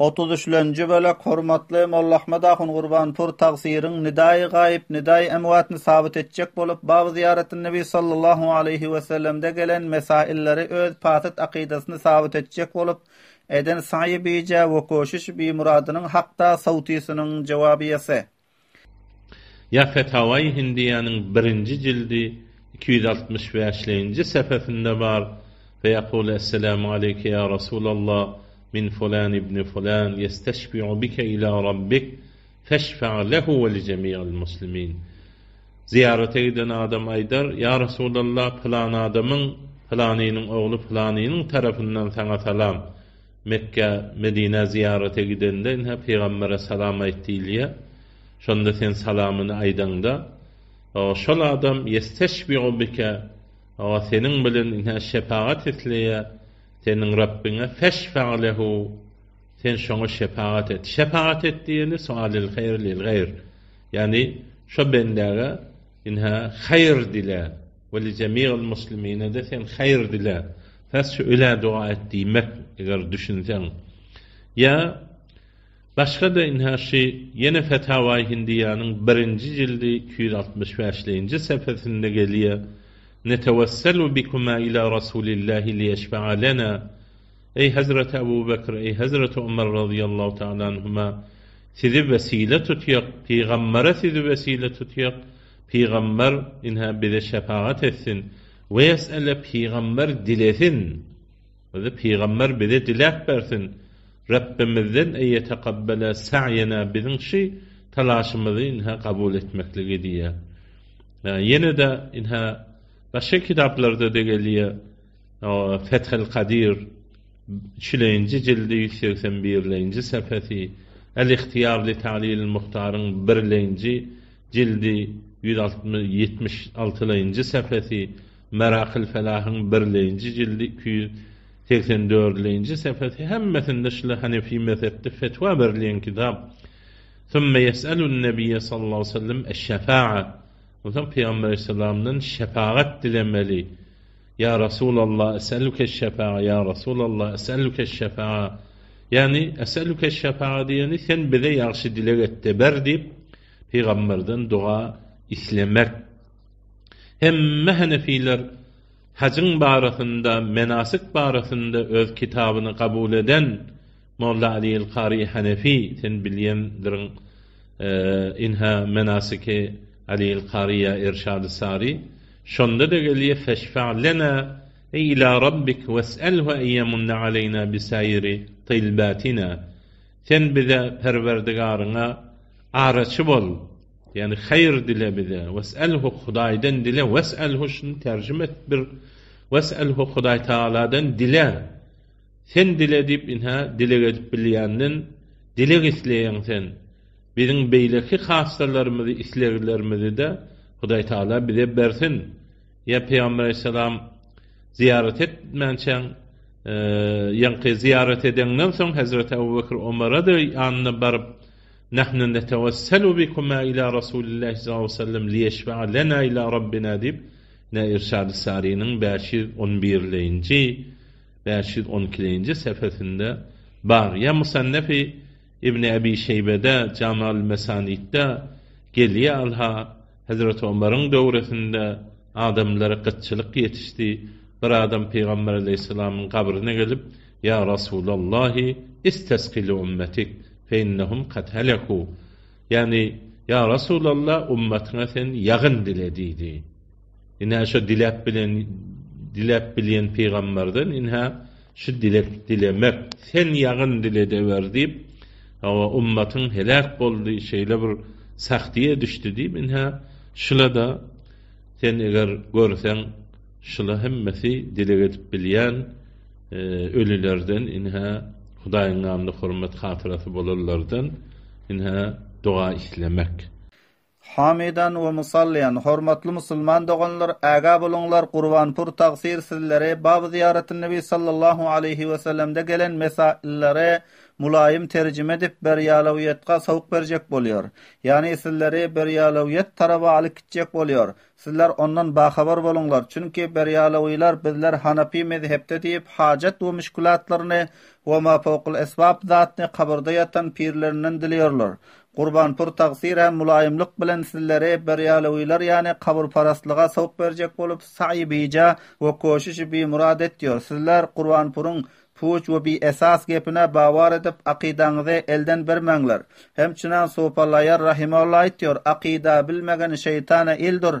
33-nji bölek hormatly Mollahmad Ahun Qurban pur taqsirin nidai gaib nidai emwatny sabit etjek bolup bab ziyaratyn Nabi sallallahu alayhi we sellemde gelen mesailleri öz patit aqidasyny sabit etjek bolup eden sayy bija we koşuş bi muradynyň hakda sawtysynyň jawaby ýa-se. Ya Fetavai Hindiyanın birinci cildi 265. sefefinde var ve yakul esselamu aleyke ya rasulallah, min fulan ibn fulan yesteşfi'u bike ila rabbik feşfe' lehu ve li cemi'il muslimin. Ziyarete giden adam aydar, Ya Resulallah plan adamın, planinin oğlu planinin tarafından sana salam. Mekke, Medine ziyarete gidende inha Peygamber'e salam ettiğiliye, şonda sen salamını aydanda, şol adam yesteşfi'u bike, senin bilin inha şefaat etleye, senin Rabbine feşfe lehu sen şuna şefaat et. Şefaat et diyeni sualil hayr lil gayr. Yani şu bendere inha hayır dile ve li cemi'il muslimine de sen hayır dile. Fes öyle dua et demek eğer düşünsen. Ya Başka da inha şey, yine Fetavai Hindiyanın birinci cildi 265. sefesinde geliyor. نتوسل بكما إلى رسول الله ليشفع لنا أي حزرة أبو بكر أي حزرة عمر رضي الله تعالى عنهما سيدي وسيلة تتيق في غمرة سيدي وسيلة تتيق في غمر إنها بذا شفاعة الثن ويسأل في غمر دلثن وذا في غمر بذا دلاك برثن رب مذن أن يتقبل سعينا şey telaşımızı inha kabul etmekle gidiyor. Yani yine إنها başka kitaplarda da geliyor. O Fethel Kadir çileyinci cildi 181. sefesi El-İhtiyar li Talil Muhtar'ın 1. cildi 176. sefesi Merakil Felah'ın 1. cildi 284. sefesi hemmesinde şile Hanefi mezhepte fetva verilen kitap ثم يسأل النبي صلى الله عليه وسلم الشفاعة o zaman Peygamber Aleyhisselam'dan şefaat dilemeli. Ya Resulallah eselluke şefa'a ya Resulallah eselluke şefa'a yani eselluke şefa'a diyeni sen bize yaxşı dilek et deber deyip Peygamberden dua islemek. Hem Hanefiler hacın barasında, menasık barasında öz kitabını kabul eden Molla Ali el-Kari Hanefi sen bilyendirin e, inha menasiki علي القارية إرشاد ساري شندد قالي فاشفع لنا إلى ربك واسأله أن يمن علينا بسائر طلباتنا تن بذا پروردگارنا آره يعني خير دل بذا واسأله خداي دن دل واسأله شن ترجمة بر واسأله خداي تعالى دن دل تن دل دي بإنها دل بليانن دل غثليان تن دل bizim beyleki hassalarımızı, islerlerimizi de Huday Teala bize bersin. Ya Peygamber Aleyhisselam ziyaret etmençen e, yankı ziyaret edenden son Hazreti Ebu Bekir Umar'a da anına barıp nahnu netevesselu bikuma ila Resulullah sallallahu aleyhi ve sellem liyeşfe'a lena ila Rabbina deyip ne irşad ı Sari'nin 511-ci 512-ci səhifəsində Ya Musannəfi İbni Ebi Şeybe'de, Camal Mesanid'de, geliye alha, Hazreti Ömer'in dövrətində adamlara qıtçılıq yetişti. Bir adam Peygamber Aleyhisselamın kabrine gelip "Ya Rasulullah, istəsqil ümmetik, fe innahum qad Yani Ya Rasulullah ümmetine sən yağın dilədiydi. İnə şu diləb bilən diləb bilən peyğəmbərdən inə şu diləb diləmək sen yağın dilədə ver deyib ama ümmetin helak boldu şeyle bir saktiye düştü diye ha şıla da sen eğer görsen şıla hemmesi dile getip bilyen e, ölülerden inha Hudaýyň namyny hormat hatyrasy bolarlardan inha dua işlemek. Hamidan ve musalliyan hormatly musulman ağa aga bolunglar Qurbanpur taqsir sizlere bab ziyaretin Nebi sallallahu aleyhi we sellemde gelen mesaillere mulayim tercüme edip beryalaviyetga savuk verecek bolýar. Yani sizleri beryalaviyet taraba alyp gitjek bolýar. Sizler ondan bahabar bolunlar. Çünkü beryalaviylar bizler Hanafi mezhepte diýip hajat we müşkilatlaryny we ma fawqul esbab zatny kabarda yatan pirlerinden diliyorlar. Qurbanpur taqsir hem mulayimlik bilen sizlere beryalaviylar yani kaburparastlığa savuk verecek bolup sa'i bija we koşuşu bi murad diyor. Sizler Qurbanpur'un puç we bi esas gepine bawar edip aqidanyzy elden bermeňler. Hemçinen Sopallayar rahimehullah aýdýar, aqida bilmegen şeytana ildir.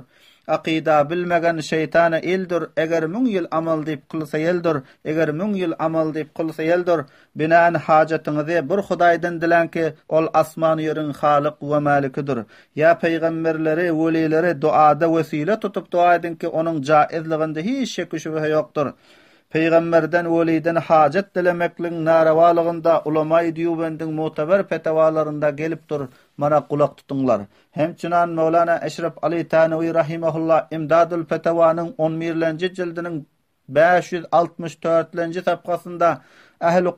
Aqida bilmegen şeytana ildir. Eger müň amal diýip kılsa ýeldir, eger müň ýyl amal diýip kılsa ýeldir, binaň hajatyňyzy bir Hudaýdan dilenki, ol asman ýerin halyk we malikidir. Ya peýgamberleri, welileri duada wesile tutup duaýdynky, onuň jaizligini hiç şekşüwe ýokdur. peygamberden veliden hacet dilemekliň narawalygyny ulamayı i diýbendiň muteber fetwalarında gelip dur, mana kulak tutuňlar. Hemçinan Mevlana Eşref Ali Tanavi rahimehullah Imdadul petevanın 11-nji jildiniň 564-nji tapgasynda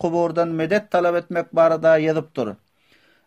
kuburdan medet talap etmek barada ýazypdyr.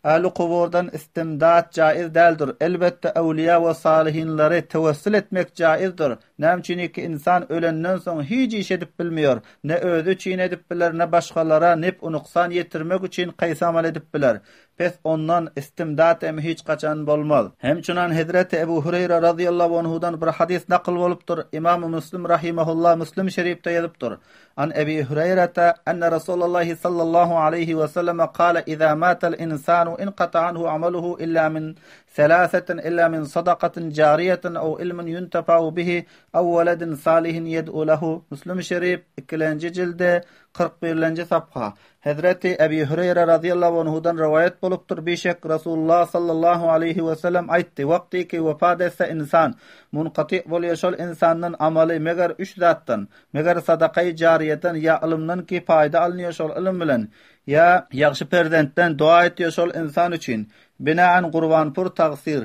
Ali kuvordan istimdat caiz deldir. Elbette evliya ve salihinlere tevessül etmek caizdir. Nemçini ki insan ölenden son hiç iş edip bilmiyor. Ne özü çiğnedip biler ne başkalara nep unuksan yetirmek için kaysamal edip biler. pes ondan istimdat emi hiç qaçan bolmaz. Hemçunan Hazreti Ebu Hureyre radıyallahu anhudan bir hadis nakıl bolupdur. İmam Müslim rahimehullah Müslim şerifte yazıpdır. An Ebi Hureyre enne Resulullah sallallahu aleyhi ve sellem qala iza mata al insanu inqata anhu amaluhu illa min ثلاثة إلا من صدقة جارية أو علم ينتفع به أو ولد صالح يدعو له مسلم شريف 2 جلد 41 صفحة Hazreti Ebi Hureyre radıyallahu anhudan rivayet buluptur bir şek Resulullah sallallahu aleyhi ve sellem aytti. Vakti ki vefat etse insan, munqati bolya şol insanın amali megar üç zattan, megar sadakayı cariyeten ya ilimden ki fayda alınıyor şol ilim bilen. ya yaxşı perdentden dua etýär insan üçin binaan Qurbanpur taqsir,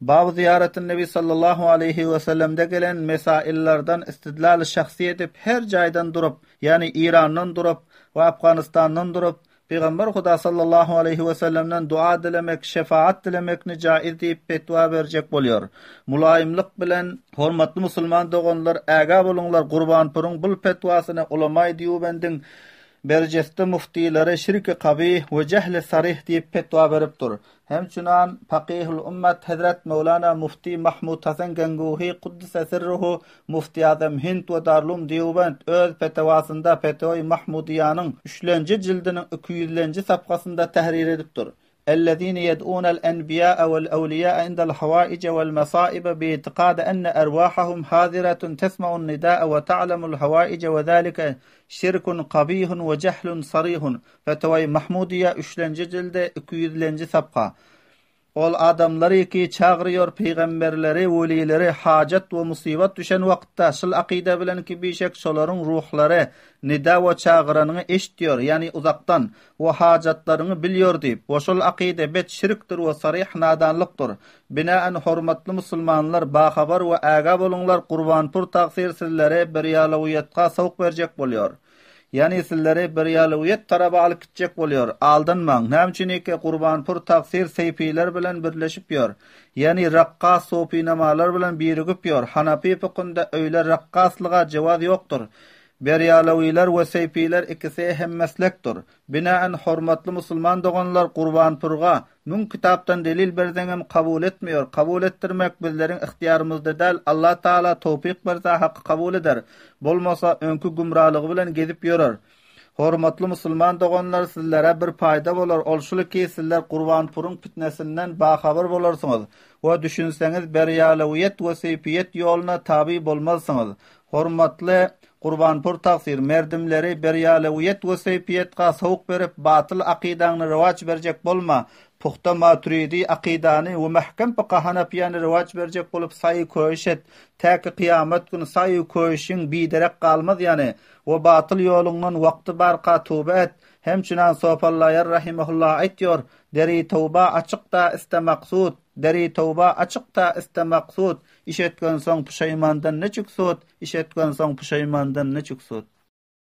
Bab ziyaretin Nebi sallallahu aleyhi ve sellemde gelen mesaillerden istidlal şahsi edip her caydan durup, yani İran'dan durup ve Afganistan'dan durup, Peygamber Huda sallallahu aleyhi ve sellemden dua dilemek, şefaat dilemek ni caiz deyip petva verecek bolyor. Mulaimlik bilen hormatlı musulman doğunlar, aga bulunlar, kurban bul petvasını ulamay diyu bendin. Berjestu muftilara shirk qabi va jahl sarih deb petva berib tur. Ham chunan Hazret Mevlana Mufti Mahmud Hasan Ganguhi quddus sirruhu Mufti Adam Hind ve Darlum Deoband öz petvasinda petoy Mahmudiyaning 3-nji jildining 200-nji safhasida tahrir edib الذين يدعون الأنبياء والأولياء عند الحوائج والمصائب باعتقاد أن أرواحهم حاضرة تسمع النداء وتعلم الحوائج وذلك شرك قبيح وجهل صريح فتوي محمودية أشلنج جلد لنج سبقا ol adamları ki çağırıyor peygamberleri, velileri, hacet ve musibat düşen vakitte sıl akide bilen ki bir şek soların ruhları nida ve çağıranını iştiyor, yani uzaktan ve hacetlerini biliyor deyip, ve sıl akide bet şirktir ve sarih nadanlıktır. Binaen hormatlı musulmanlar, bahabar ve aga bulunlar kurbanpur taksirsizlere bir savuk soğuk verecek buluyor.'' Yani sizlere bir yalı uyet tarafa alıp gidecek oluyor. Aldın mı? taksir seyfiler bilen birleşip yor. Yani rakkas sopi namalar bilen bir yor. Hanapi fıkında öyle rakkaslığa cevaz yoktur. Bir yalı ve seyfiler ikisi hem meslektur. Binaen hormatlı musulman doganlar kurban Nun kitaptan delil berdengem kabul etmiyor. Kabul ettirmek bizlerin ihtiyarımızda del. Allah Ta'ala topik berza haq kabul eder. Bolmasa önkü gümralığı bilen gezip yorar. Hormatlı musulman doganlar sizlere bir payda bolar. Olşulu ki sizler kurvan purun fitnesinden bahabar bolarsınız. Ve düşünseniz uyet ve seyfiyet yoluna tabi bolmazsınız. Hormatlı Qurbanpur taqsir merdimleri uyet ve seyfiyetka soğuk berip batıl akidanını rivaç berecek bolma. Pukhta ma turidi aqidani wa mahkam pa qahana piyani rewaj berjik kulib sayi koyishet. Ta ki qiyamat kun sayi koyishin bi derek kalmaz yani. Wa batil yolungan waqtı barqa tuba et. Hem chunan sopallayar rahimahullah ait yor. Deri tauba açıqta iste maqsud. Deri tauba açıqta iste maqsud. Ishetkan son pishayman dan nechuk sot. Ishetkan son pishayman dan nechuk